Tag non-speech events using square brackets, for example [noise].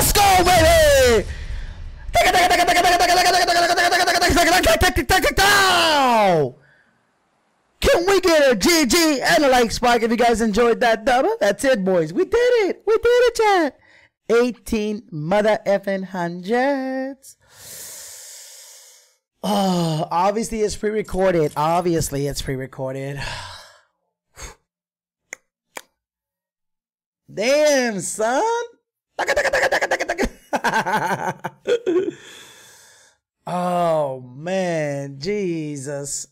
Let's go, baby! Can we get a GG and a like spike if you guys enjoyed that double? That's it, boys. We did it. We did it, chat. 18 mother effing hundreds. Oh, obviously it's pre-recorded. Obviously it's pre-recorded. [sighs] Damn, son. [laughs] oh man, Jesus.